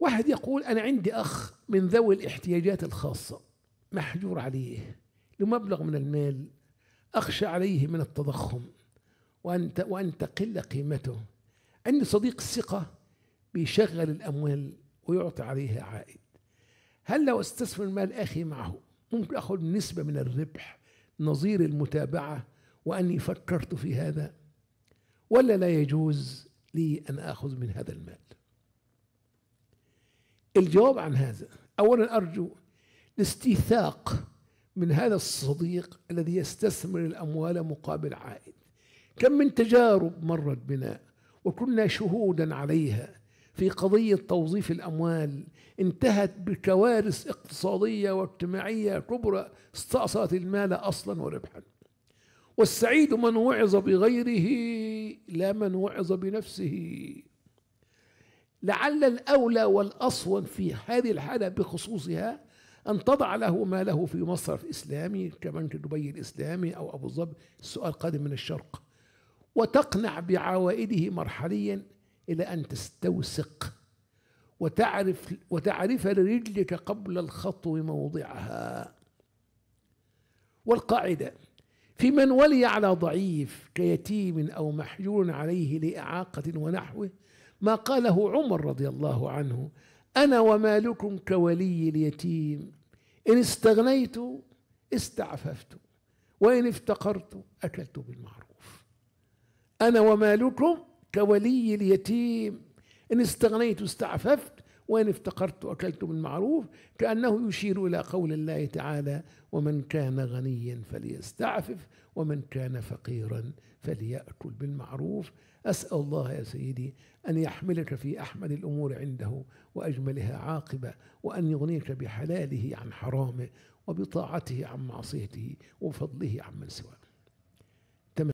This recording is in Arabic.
واحد يقول أنا عندي أخ من ذوي الاحتياجات الخاصة محجور عليه لمبلغ من المال أخشى عليه من التضخم وأن وأن تقل قيمته عندي صديق الثقة بيشغل الأموال ويعطي عليها عائد هل لو استثمر مال أخي معه ممكن أخذ نسبة من الربح نظير المتابعة وأني فكرت في هذا ولا لا يجوز لي أن آخذ من هذا المال الجواب عن هذا أولا أرجو الاستيثاق من هذا الصديق الذي يستثمر الأموال مقابل عائد كم من تجارب مرت بنا وكنا شهودا عليها في قضية توظيف الأموال انتهت بكوارث اقتصادية واجتماعية كبرى استأصلت المال أصلا وربحا والسعيد من وعظ بغيره لا من وعظ بنفسه لعل الأولى والأصون في هذه الحالة بخصوصها أن تضع له ما له في مصرف إسلامي كبنك دبي الإسلامي أو أبو ظبي السؤال قادم من الشرق وتقنع بعوائده مرحليا إلى أن تستوثق وتعرف وتعرف لرجلك قبل الخطو موضعها والقاعدة في من ولي على ضعيف كيتيم أو محجور عليه لإعاقة ونحوه ما قاله عمر رضي الله عنه أنا ومالكم كولي اليتيم إن استغنيت استعففت وإن افتقرت أكلت بالمعروف أنا ومالكم كولي اليتيم إن استغنيت استعففت وإن افتقرت أكلت من معروف كأنه يشير إلى قول الله تعالى ومن كان غنيا فليستعفف ومن كان فقيرا فليأكل بالمعروف أسأل الله يا سيدي أن يحملك في أحمل الأمور عنده وأجملها عاقبة وأن يغنيك بحلاله عن حرامه وبطاعته عن معصيته وفضله عن من سواه